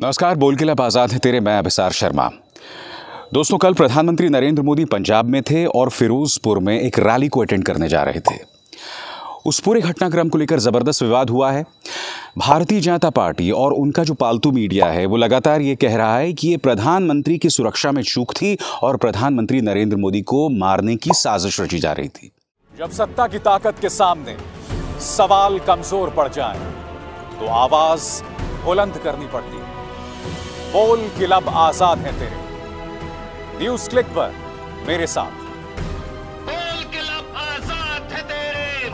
नमस्कार बोल के लब आज़ाद है तेरे मैं अभिसार शर्मा दोस्तों कल प्रधानमंत्री नरेंद्र मोदी पंजाब में थे और फिरोजपुर में एक रैली को अटेंड करने जा रहे थे उस पूरे घटनाक्रम को लेकर ज़बरदस्त विवाद हुआ है भारतीय जनता पार्टी और उनका जो पालतू मीडिया है वो लगातार ये कह रहा है कि ये प्रधानमंत्री की सुरक्षा में चूक थी और प्रधानमंत्री नरेंद्र मोदी को मारने की साजिश रची जा रही थी जब सत्ता की ताकत के सामने सवाल कमजोर पड़ जाए तो आवाज बुलंद करनी पड़ती बोल किलब लब आजाद है तेरे न्यूज क्लिक पर मेरे साथ बोल आजाद है तेरे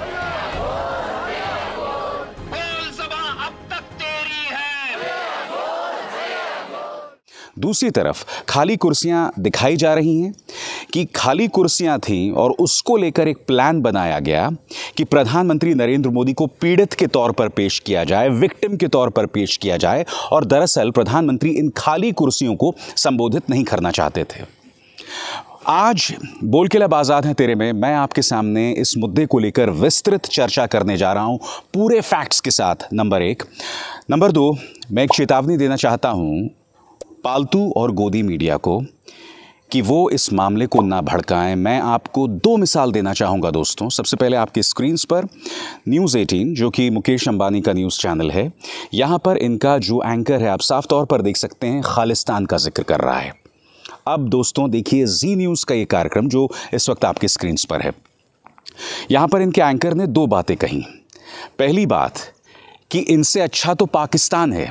अब तक तेरी है दूसरी तरफ खाली कुर्सियां दिखाई जा रही हैं कि खाली कुर्सियां थीं और उसको लेकर एक प्लान बनाया गया कि प्रधानमंत्री नरेंद्र मोदी को पीड़ित के तौर पर पेश किया जाए विक्टिम के तौर पर पेश किया जाए और दरअसल प्रधानमंत्री इन खाली कुर्सियों को संबोधित नहीं करना चाहते थे आज बोल के लब आज़ाद हैं तेरे में मैं आपके सामने इस मुद्दे को लेकर विस्तृत चर्चा करने जा रहा हूं पूरे फैक्ट्स के साथ नंबर एक नंबर दो मैं एक चेतावनी देना चाहता हूं पालतू और गोदी मीडिया को कि वो इस मामले को ना भड़काएं मैं आपको दो मिसाल देना चाहूँगा दोस्तों सबसे पहले आपके स्क्रीन्स पर न्यूज़ 18 जो कि मुकेश अंबानी का न्यूज़ चैनल है यहाँ पर इनका जो एंकर है आप साफ तौर पर देख सकते हैं खालिस्तान का जिक्र कर रहा है अब दोस्तों देखिए जी न्यूज़ का ये कार्यक्रम जो इस वक्त आपके स्क्रीन्स पर है यहाँ पर इनके एंकर ने दो बातें कही पहली बात कि इनसे अच्छा तो पाकिस्तान है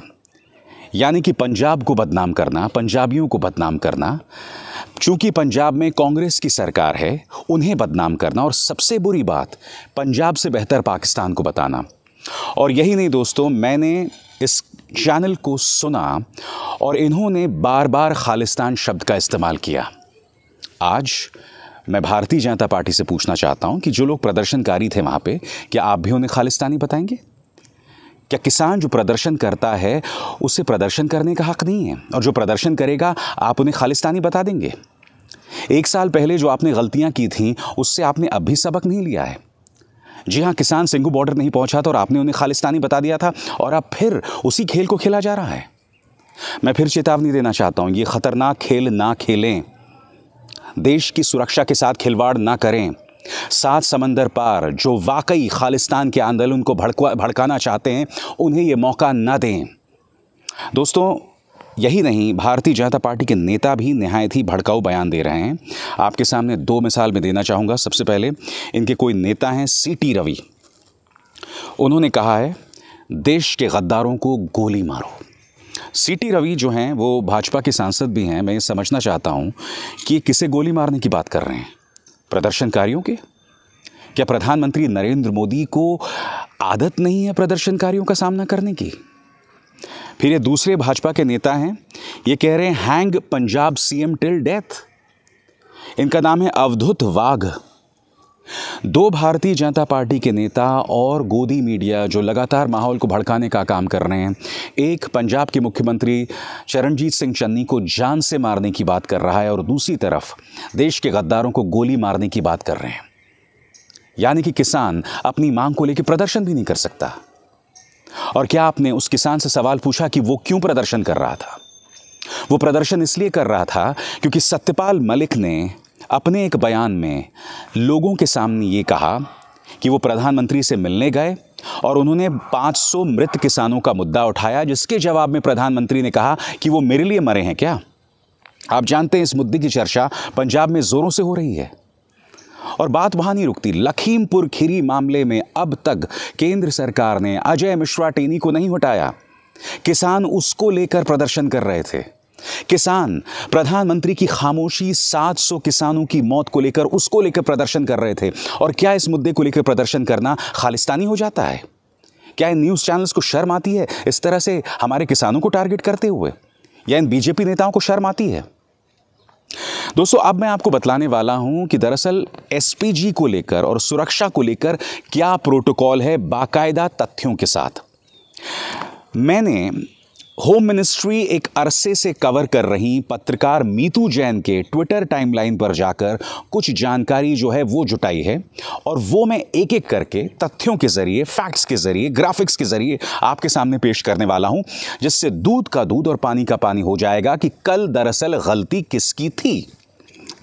यानी कि पंजाब को बदनाम करना पंजाबियों को बदनाम करना चूंकि पंजाब में कांग्रेस की सरकार है उन्हें बदनाम करना और सबसे बुरी बात पंजाब से बेहतर पाकिस्तान को बताना और यही नहीं दोस्तों मैंने इस चैनल को सुना और इन्होंने बार बार खालिस्तान शब्द का इस्तेमाल किया आज मैं भारतीय जनता पार्टी से पूछना चाहता हूं कि जो लोग प्रदर्शनकारी थे वहां पे क्या आप भी उन्हें खालिस्तानी बताएंगे क्या किसान जो प्रदर्शन करता है उसे प्रदर्शन करने का हक नहीं है और जो प्रदर्शन करेगा आप उन्हें खालिस्तानी बता देंगे एक साल पहले जो आपने गलतियां की थीं उससे आपने अब भी सबक नहीं लिया है जी हाँ किसान सिंगू बॉर्डर नहीं पहुंचा था और आपने उन्हें खालिस्तानी बता दिया था और अब फिर उसी खेल को खेला जा रहा है मैं फिर चेतावनी देना चाहता हूँ ये खतरनाक खेल ना खेलें देश की सुरक्षा के साथ खिलवाड़ ना करें सात समंदर पार जो वाकई खालिस्तान के आंदोलन को भड़कवा भड़काना चाहते हैं उन्हें ये मौका ना दें दोस्तों यही नहीं भारतीय जनता पार्टी के नेता भी नहायत ही भड़काऊ बयान दे रहे हैं आपके सामने दो मिसाल में देना चाहूँगा सबसे पहले इनके कोई नेता हैं सी टी रवि उन्होंने कहा है देश के गद्दारों को गोली मारो सी टी रवि जो हैं वो भाजपा के सांसद भी हैं मैं ये समझना चाहता हूँ कि किसे गोली मारने की बात कर रहे हैं प्रदर्शनकारियों के क्या प्रधानमंत्री नरेंद्र मोदी को आदत नहीं है प्रदर्शनकारियों का सामना करने की फिर ये दूसरे भाजपा के नेता हैं ये कह रहे हैं hang Punjab CM till death इनका नाम है अवधुत वाघ दो भारतीय जनता पार्टी के नेता और गोदी मीडिया जो लगातार माहौल को भड़काने का काम कर रहे हैं एक पंजाब के मुख्यमंत्री चरणजीत सिंह चन्नी को जान से मारने की बात कर रहा है और दूसरी तरफ देश के गद्दारों को गोली मारने की बात कर रहे हैं यानी कि किसान अपनी मांग को लेकर प्रदर्शन भी नहीं कर सकता और क्या आपने उस किसान से सवाल पूछा कि वो क्यों प्रदर्शन कर रहा था वो प्रदर्शन इसलिए कर रहा था क्योंकि सत्यपाल मलिक ने अपने एक बयान में लोगों के सामने ये कहा कि वो प्रधानमंत्री से मिलने गए और उन्होंने 500 मृत किसानों का मुद्दा उठाया जिसके जवाब में प्रधानमंत्री ने कहा कि वो मेरे लिए मरे हैं क्या आप जानते हैं इस मुद्दे की चर्चा पंजाब में ज़ोरों से हो रही है और बात वहां नहीं रुकती लखीमपुर खीरी मामले में अब तक केंद्र सरकार ने अजय मिश्रा टेनी को नहीं हटाया किसान उसको लेकर प्रदर्शन कर रहे थे किसान प्रधानमंत्री की खामोशी 700 किसानों की मौत को लेकर उसको लेकर प्रदर्शन कर रहे थे और क्या इस मुद्दे को लेकर प्रदर्शन करना खालिस्तानी हो जाता है क्या इन न्यूज़ चैनल्स को शर्म आती है इस तरह से हमारे किसानों को टारगेट करते हुए या इन बीजेपी नेताओं को शर्म आती है दोस्तों अब मैं आपको बतलाने वाला हूं कि दरअसल एसपीजी को लेकर और सुरक्षा को लेकर क्या प्रोटोकॉल है बाकायदा तथ्यों के साथ मैंने होम मिनिस्ट्री एक अरसे से कवर कर रही पत्रकार मीतू जैन के ट्विटर टाइमलाइन पर जाकर कुछ जानकारी जो है वो जुटाई है और वो मैं एक एक करके तथ्यों के ज़रिए फैक्ट्स के ज़रिए ग्राफिक्स के ज़रिए आपके सामने पेश करने वाला हूं जिससे दूध का दूध और पानी का पानी हो जाएगा कि कल दरअसल गलती किसकी थी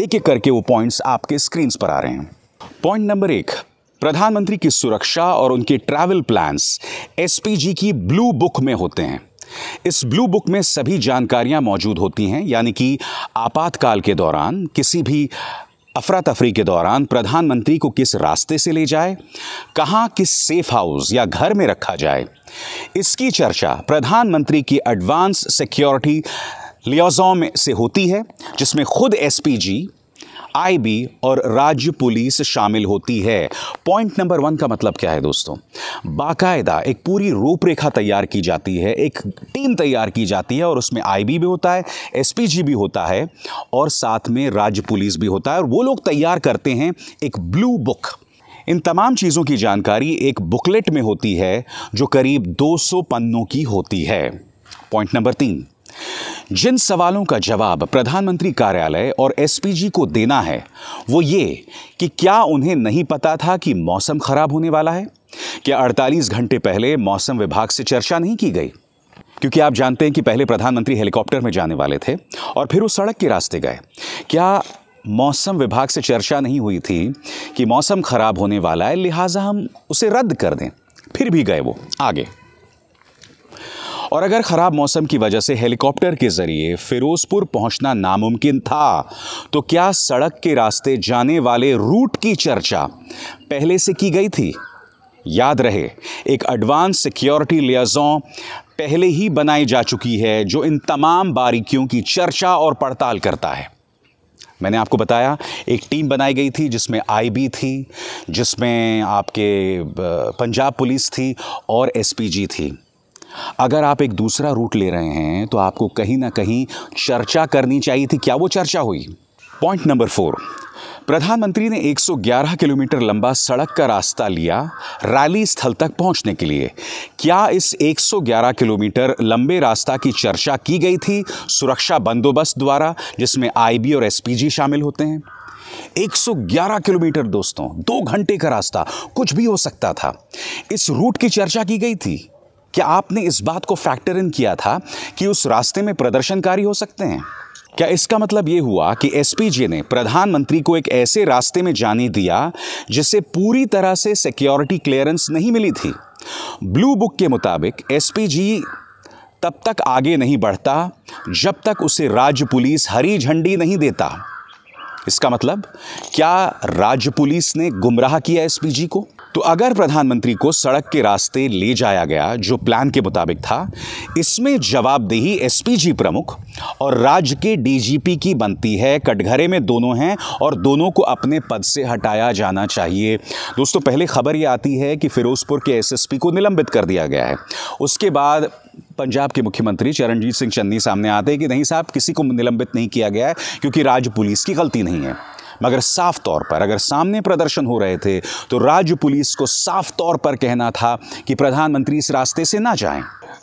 एक एक करके वो पॉइंट्स आपके स्क्रीन्स पर आ रहे हैं पॉइंट नंबर एक प्रधानमंत्री की सुरक्षा और उनके ट्रैवल प्लान्स एसपीजी की ब्लू बुक में होते हैं इस ब्लू बुक में सभी जानकारियां मौजूद होती हैं यानी कि आपातकाल के दौरान किसी भी अफरा तफरी के दौरान प्रधानमंत्री को किस रास्ते से ले जाए कहाँ किस सेफ हाउस या घर में रखा जाए इसकी चर्चा प्रधानमंत्री की एडवांस सिक्योरिटी लियोजोम से होती है जिसमें खुद एसपीजी आईबी और राज्य पुलिस शामिल होती है पॉइंट नंबर वन का मतलब क्या है दोस्तों बाकायदा एक पूरी रूपरेखा तैयार की जाती है एक टीम तैयार की जाती है और उसमें आईबी भी होता है एसपीजी भी होता है और साथ में राज्य पुलिस भी होता है और वो लोग तैयार करते हैं एक ब्लू बुक इन तमाम चीज़ों की जानकारी एक बुकलेट में होती है जो करीब 200 पन्नों की होती है पॉइंट नंबर तीन जिन सवालों का जवाब प्रधानमंत्री कार्यालय और एसपीजी को देना है वो ये कि क्या उन्हें नहीं पता था कि मौसम खराब होने वाला है क्या 48 घंटे पहले मौसम विभाग से चर्चा नहीं की गई क्योंकि आप जानते हैं कि पहले प्रधानमंत्री हेलीकॉप्टर में जाने वाले थे और फिर वो सड़क के रास्ते गए क्या मौसम विभाग से चर्चा नहीं हुई थी कि मौसम खराब होने वाला है लिहाजा हम उसे रद्द कर दें फिर भी गए वो आगे और अगर ख़राब मौसम की वजह से हेलीकॉप्टर के ज़रिए फिरोजपुर पहुंचना नामुमकिन था तो क्या सड़क के रास्ते जाने वाले रूट की चर्चा पहले से की गई थी याद रहे एक एडवांस सिक्योरिटी लियाजों पहले ही बनाई जा चुकी है जो इन तमाम बारीकियों की चर्चा और पड़ताल करता है मैंने आपको बताया एक टीम बनाई गई थी जिसमें आईबी थी जिसमें आपके पंजाब पुलिस थी और एसपीजी थी अगर आप एक दूसरा रूट ले रहे हैं तो आपको कहीं ना कहीं चर्चा करनी चाहिए थी क्या वो चर्चा हुई पॉइंट नंबर फोर प्रधानमंत्री ने 111 किलोमीटर लंबा सड़क का रास्ता लिया रैली स्थल तक पहुंचने के लिए क्या इस 111 किलोमीटर लंबे रास्ता की चर्चा की गई थी सुरक्षा बंदोबस्त द्वारा जिसमें आईबी और एसपीजी शामिल होते हैं 111 किलोमीटर दोस्तों दो घंटे का रास्ता कुछ भी हो सकता था इस रूट की चर्चा की गई थी क्या आपने इस बात को फैक्टर इन किया था कि उस रास्ते में प्रदर्शनकारी हो सकते हैं क्या इसका मतलब ये हुआ कि एस ने प्रधानमंत्री को एक ऐसे रास्ते में जाने दिया जिसे पूरी तरह से सिक्योरिटी क्लियरेंस नहीं मिली थी ब्लू बुक के मुताबिक एस तब तक आगे नहीं बढ़ता जब तक उसे राज्य पुलिस हरी झंडी नहीं देता इसका मतलब क्या राज्य पुलिस ने गुमराह किया एस को तो अगर प्रधानमंत्री को सड़क के रास्ते ले जाया गया जो प्लान के मुताबिक था इसमें जवाबदेही एसपीजी प्रमुख और राज्य के डीजीपी की बनती है कटघरे में दोनों हैं और दोनों को अपने पद से हटाया जाना चाहिए दोस्तों पहले खबर ये आती है कि फिरोजपुर के एसएसपी को निलंबित कर दिया गया है उसके बाद पंजाब के मुख्यमंत्री चरणजीत सिंह चन्नी सामने आते हैं कि नहीं साहब किसी को निलंबित नहीं किया गया है क्योंकि राज्य पुलिस की गलती नहीं है मगर साफ तौर पर अगर सामने प्रदर्शन हो रहे थे तो राज्य पुलिस को साफ तौर पर कहना था कि प्रधानमंत्री इस रास्ते से ना जाएं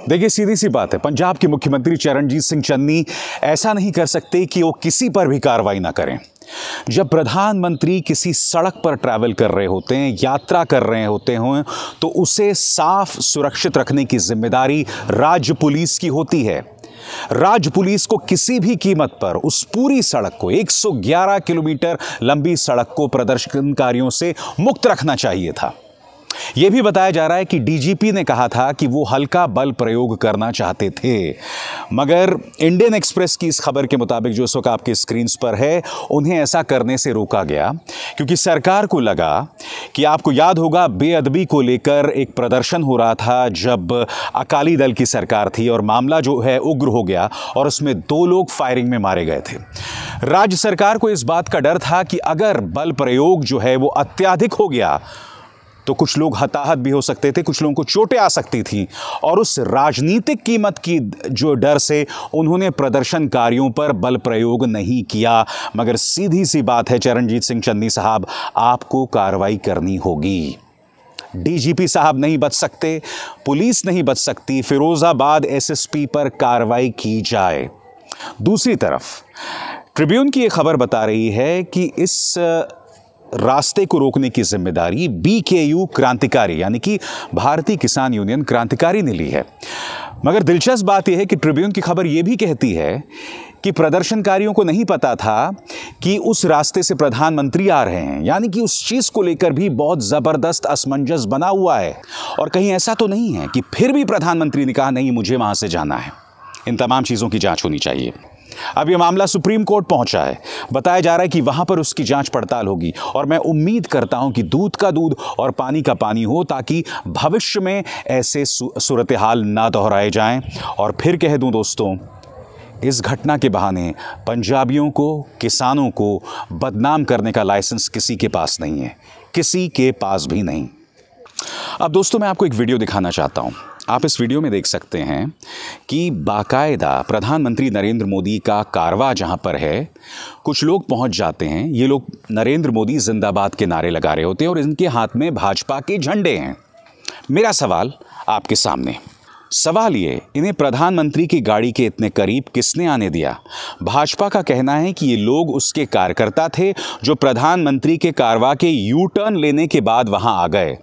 देखिए सीधी सी बात है पंजाब के मुख्यमंत्री चरणजीत सिंह चन्नी ऐसा नहीं कर सकते कि वो किसी पर भी कार्रवाई ना करें जब प्रधानमंत्री किसी सड़क पर ट्रैवल कर रहे होते हैं यात्रा कर रहे होते हों तो उसे साफ सुरक्षित रखने की जिम्मेदारी राज्य पुलिस की होती है राज्य पुलिस को किसी भी कीमत पर उस पूरी सड़क को 111 किलोमीटर लंबी सड़क को प्रदर्शनकारियों से मुक्त रखना चाहिए था यह भी बताया जा रहा है कि डीजीपी ने कहा था कि वो हल्का बल प्रयोग करना चाहते थे मगर इंडियन एक्सप्रेस की इस खबर के मुताबिक जो इस वक्त आपके स्क्रीन पर है उन्हें ऐसा करने से रोका गया क्योंकि सरकार को लगा कि आपको याद होगा बेअदबी को लेकर एक प्रदर्शन हो रहा था जब अकाली दल की सरकार थी और मामला जो है उग्र हो गया और उसमें दो लोग फायरिंग में मारे गए थे राज्य सरकार को इस बात का डर था कि अगर बल प्रयोग जो है वो अत्याधिक हो गया तो कुछ लोग हताहत भी हो सकते थे कुछ लोगों को चोटें आ सकती थी और उस राजनीतिक कीमत की जो डर से उन्होंने प्रदर्शनकारियों पर बल प्रयोग नहीं किया मगर सीधी सी बात है चरणजीत सिंह चन्नी साहब आपको कार्रवाई करनी होगी डीजीपी साहब नहीं बच सकते पुलिस नहीं बच सकती फिरोज़ाबाद एसएसपी पर कार्रवाई की जाए दूसरी तरफ ट्रिब्यून की यह खबर बता रही है कि इस रास्ते को रोकने की जिम्मेदारी यू क्रांतिकारी यानी कि भारतीय किसान यूनियन क्रांतिकारी ने ली है मगर दिलचस्प बात यह है कि ट्रिब्यून की खबर यह भी कहती है कि प्रदर्शनकारियों को नहीं पता था कि उस रास्ते से प्रधानमंत्री आ रहे हैं यानी कि उस चीज़ को लेकर भी बहुत ज़बरदस्त असमंजस बना हुआ है और कहीं ऐसा तो नहीं है कि फिर भी प्रधानमंत्री ने कहा नहीं मुझे वहाँ से जाना है इन तमाम चीज़ों की जांच होनी चाहिए अब यह मामला सुप्रीम कोर्ट पहुंचा है बताया जा रहा है कि वहां पर उसकी जांच पड़ताल होगी और मैं उम्मीद करता हूं कि दूध का दूध और पानी का पानी हो ताकि भविष्य में ऐसे सूरत हाल ना दोहराए जाएं और फिर कह दूं दोस्तों इस घटना के बहाने पंजाबियों को किसानों को बदनाम करने का लाइसेंस किसी के पास नहीं है किसी के पास भी नहीं अब दोस्तों मैं आपको एक वीडियो दिखाना चाहता हूं आप इस वीडियो में देख सकते हैं कि बाकायदा प्रधानमंत्री नरेंद्र मोदी का कारवा जहां पर है कुछ लोग पहुंच जाते हैं ये लोग नरेंद्र मोदी जिंदाबाद के नारे लगा रहे होते हैं और इनके हाथ में भाजपा के झंडे हैं मेरा सवाल आपके सामने सवाल ये इन्हें प्रधानमंत्री की गाड़ी के इतने करीब किसने आने दिया भाजपा का कहना है कि ये लोग उसके कार्यकर्ता थे जो प्रधानमंत्री के कारवा के यू टर्न लेने के बाद वहां आ गए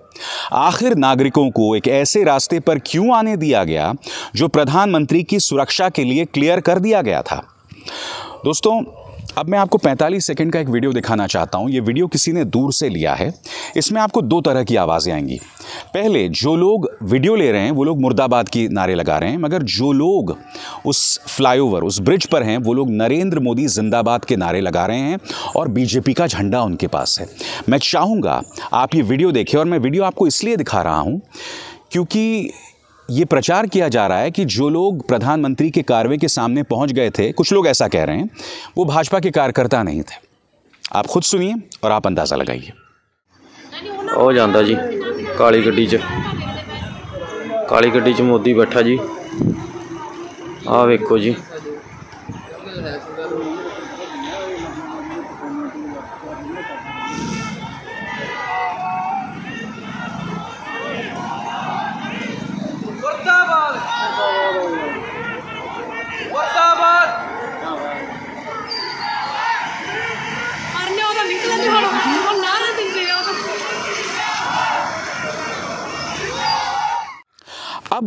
आखिर नागरिकों को एक ऐसे रास्ते पर क्यों आने दिया गया जो प्रधानमंत्री की सुरक्षा के लिए क्लियर कर दिया गया था दोस्तों अब मैं आपको 45 सेकंड का एक वीडियो दिखाना चाहता हूँ ये वीडियो किसी ने दूर से लिया है इसमें आपको दो तरह की आवाज़ें आएंगी पहले जो लोग वीडियो ले रहे हैं वो लोग मुर्दाबाद की नारे लगा रहे हैं मगर जो लोग उस फ्लाईओवर उस ब्रिज पर हैं वो लोग नरेंद्र मोदी जिंदाबाद के नारे लगा रहे हैं और बीजेपी का झंडा उनके पास है मैं चाहूँगा आप ये वीडियो देखें और मैं वीडियो आपको इसलिए दिखा रहा हूँ क्योंकि ये प्रचार किया जा रहा है कि जो लोग प्रधानमंत्री के कार्रवाई के सामने पहुंच गए थे कुछ लोग ऐसा कह रहे हैं वो भाजपा के कार्यकर्ता नहीं थे आप खुद सुनिए और आप अंदाज़ा लगाइए ओ जानता जी काली गड्डी काली गड्डी मोदी बैठा जी ਬੈਠਾ वेखो जी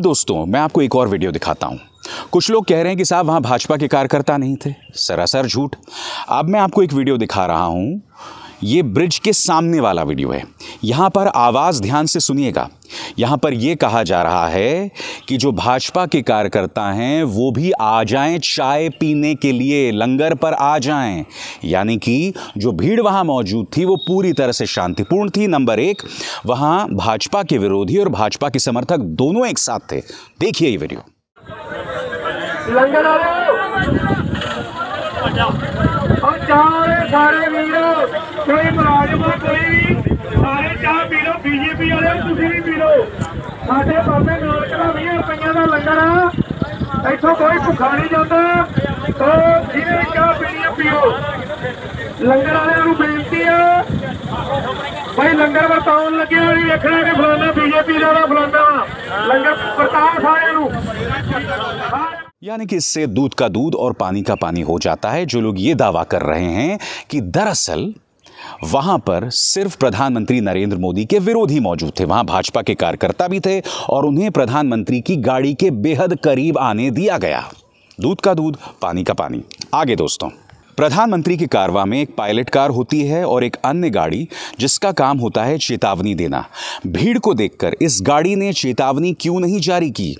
दोस्तों मैं आपको एक और वीडियो दिखाता हूँ कुछ लोग कह रहे हैं कि साहब वहाँ भाजपा के कार्यकर्ता नहीं थे सरासर झूठ अब मैं आपको एक वीडियो दिखा रहा हूँ ये ब्रिज के सामने वाला वीडियो है यहाँ पर आवाज़ ध्यान से सुनिएगा यहाँ पर यह कहा जा रहा है कि जो भाजपा के कार्यकर्ता हैं वो भी आ जाएं चाय पीने के लिए लंगर पर आ जाएं यानी कि जो भीड़ वहाँ मौजूद थी वो पूरी तरह से शांतिपूर्ण थी नंबर एक वहाँ भाजपा के विरोधी और भाजपा के समर्थक दोनों एक साथ थे देखिए ये वीडियो कोई कोई भी बीजेपी यानी कि इससे दूध का दूध और पानी का पानी हो जाता है जो लोग ये दावा कर रहे हैं कि दरअसल वहां पर सिर्फ प्रधानमंत्री नरेंद्र मोदी के विरोधी मौजूद थे वहां भाजपा के कार्यकर्ता भी थे और उन्हें प्रधानमंत्री की गाड़ी के बेहद करीब आने दिया गया दूध का दूध पानी का पानी आगे दोस्तों प्रधानमंत्री की कारवा में एक पायलट कार होती है और एक अन्य गाड़ी जिसका काम होता है चेतावनी देना भीड़ को देखकर इस गाड़ी ने चेतावनी क्यों नहीं जारी की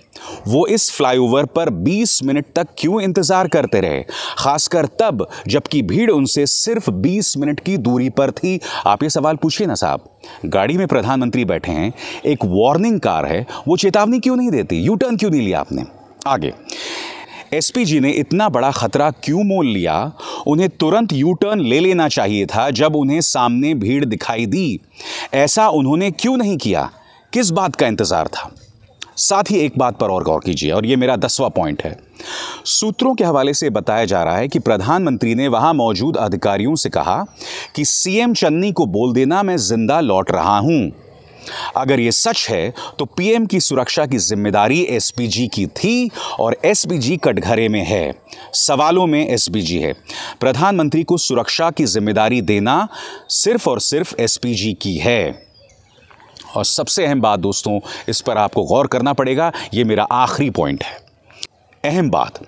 वो इस फ्लाईओवर पर 20 मिनट तक क्यों इंतजार करते रहे खासकर तब जबकि भीड़ उनसे सिर्फ 20 मिनट की दूरी पर थी आप ये सवाल पूछिए ना साहब गाड़ी में प्रधानमंत्री बैठे हैं एक वार्निंग कार है वो चेतावनी क्यों नहीं देती यू टर्न क्यों नहीं लिया आपने आगे एसपीजी ने इतना बड़ा खतरा क्यों मोल लिया उन्हें तुरंत यू टर्न ले लेना चाहिए था जब उन्हें सामने भीड़ दिखाई दी ऐसा उन्होंने क्यों नहीं किया किस बात का इंतज़ार था साथ ही एक बात पर और गौर कीजिए और ये मेरा दसवां पॉइंट है सूत्रों के हवाले से बताया जा रहा है कि प्रधानमंत्री ने वहां मौजूद अधिकारियों से कहा कि सीएम चन्नी को बोल देना मैं जिंदा लौट रहा हूं अगर ये सच है तो पीएम की सुरक्षा की जिम्मेदारी एसपीजी की थी और एसपीजी कटघरे में है सवालों में एसपीजी है प्रधानमंत्री को सुरक्षा की जिम्मेदारी देना सिर्फ और सिर्फ एसपीजी की है और सबसे अहम बात दोस्तों इस पर आपको गौर करना पड़ेगा ये मेरा आखिरी पॉइंट है अहम बात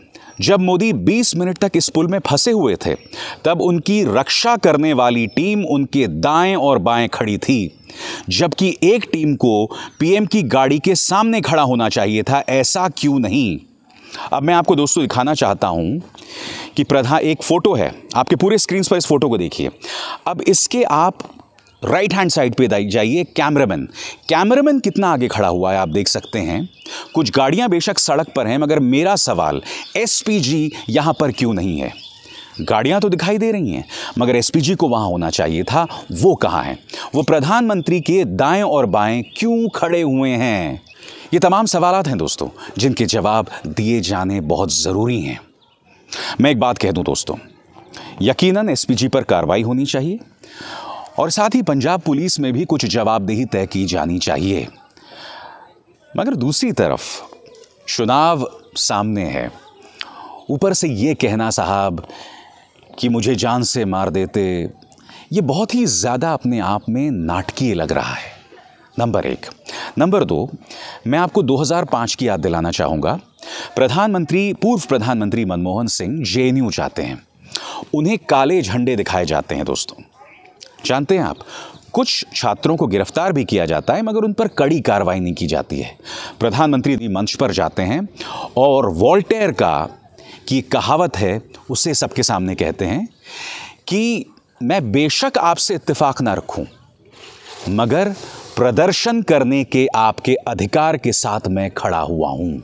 जब मोदी 20 मिनट तक इस पुल में फंसे हुए थे तब उनकी रक्षा करने वाली टीम उनके दाएं और बाएं खड़ी थी जबकि एक टीम को पीएम की गाड़ी के सामने खड़ा होना चाहिए था ऐसा क्यों नहीं अब मैं आपको दोस्तों दिखाना चाहता हूं कि प्रधान एक फोटो है आपके पूरे स्क्रीन पर इस फोटो को देखिए अब इसके आप राइट हैंड साइड पे जाइए कैमरामैन कैमरामैन कितना आगे खड़ा हुआ है आप देख सकते हैं कुछ गाड़ियां बेशक सड़क पर हैं मगर मेरा सवाल एसपीजी यहां पर क्यों नहीं है गाड़ियां तो दिखाई दे रही हैं मगर एसपीजी को वहां होना चाहिए था वो कहाँ है वो प्रधानमंत्री के दाएं और बाएं क्यों खड़े हुए हैं ये तमाम सवालत हैं दोस्तों जिनके जवाब दिए जाने बहुत ज़रूरी हैं मैं एक बात कह दूं दोस्तों यकीनन एसपीजी पर कार्रवाई होनी चाहिए और साथ ही पंजाब पुलिस में भी कुछ जवाबदेही तय की जानी चाहिए मगर दूसरी तरफ चुनाव सामने है ऊपर से ये कहना साहब कि मुझे जान से मार देते ये बहुत ही ज़्यादा अपने आप में नाटकीय लग रहा है नंबर एक नंबर दो मैं आपको 2005 की याद दिलाना चाहूँगा प्रधानमंत्री पूर्व प्रधानमंत्री मनमोहन सिंह जे जाते हैं उन्हें काले झंडे दिखाए जाते हैं दोस्तों जानते हैं आप कुछ छात्रों को गिरफ्तार भी किया जाता है मगर उन पर कड़ी कार्रवाई नहीं की जाती है प्रधानमंत्री मंच पर जाते हैं और वॉल्टेयर का की कहावत है उसे सबके सामने कहते हैं कि मैं बेशक आपसे इत्तेफाक ना रखूं मगर प्रदर्शन करने के आपके अधिकार के साथ मैं खड़ा हुआ हूं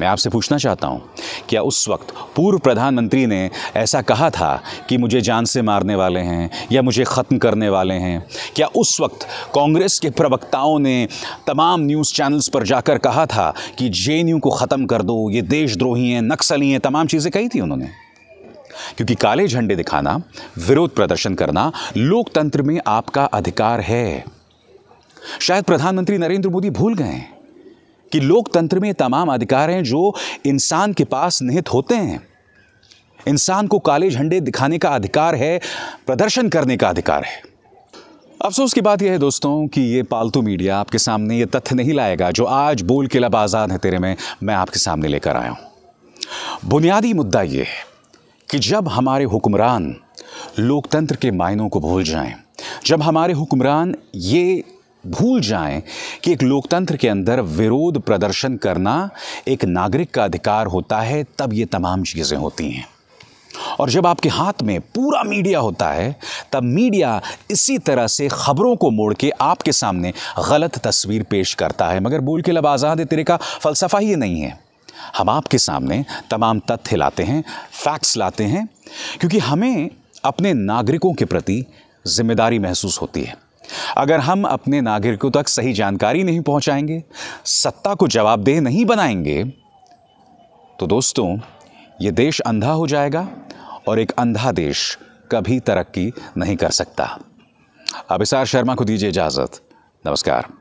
मैं आपसे पूछना चाहता हूँ क्या उस वक्त पूर्व प्रधानमंत्री ने ऐसा कहा था कि मुझे जान से मारने वाले हैं या मुझे ख़त्म करने वाले हैं क्या उस वक्त कांग्रेस के प्रवक्ताओं ने तमाम न्यूज़ चैनल्स पर जाकर कहा था कि जे को ख़त्म कर दो ये देशद्रोही हैं नक्सली हैं तमाम चीज़ें कही थी उन्होंने क्योंकि काले झंडे दिखाना विरोध प्रदर्शन करना लोकतंत्र में आपका अधिकार है शायद प्रधानमंत्री नरेंद्र मोदी भूल गए हैं कि लोकतंत्र में तमाम अधिकार हैं जो इंसान के पास निहित होते हैं इंसान को काले झंडे दिखाने का अधिकार है प्रदर्शन करने का अधिकार है अफसोस की बात यह है दोस्तों कि ये पालतू मीडिया आपके सामने ये तथ्य नहीं लाएगा जो आज बोल के लब आज़ाद है तेरे में मैं आपके सामने लेकर आया हूँ बुनियादी मुद्दा ये है कि जब हमारे हुक्मरान लोकतंत्र के मायनों को भूल जाएं जब हमारे हुक्मरान ये भूल जाएं कि एक लोकतंत्र के अंदर विरोध प्रदर्शन करना एक नागरिक का अधिकार होता है तब ये तमाम चीज़ें होती हैं और जब आपके हाथ में पूरा मीडिया होता है तब मीडिया इसी तरह से खबरों को मोड़ के आपके सामने गलत तस्वीर पेश करता है मगर बोल के लब आज़ाद तेरे का फ़लसफ़ा ये नहीं है हम आपके सामने तमाम तथ्य लाते हैं फैक्ट्स लाते हैं क्योंकि हमें अपने नागरिकों के प्रति जिम्मेदारी महसूस होती है अगर हम अपने नागरिकों तक सही जानकारी नहीं पहुंचाएंगे सत्ता को जवाबदेह नहीं बनाएंगे तो दोस्तों ये देश अंधा हो जाएगा और एक अंधा देश कभी तरक्की नहीं कर सकता अब शर्मा को दीजिए इजाज़त नमस्कार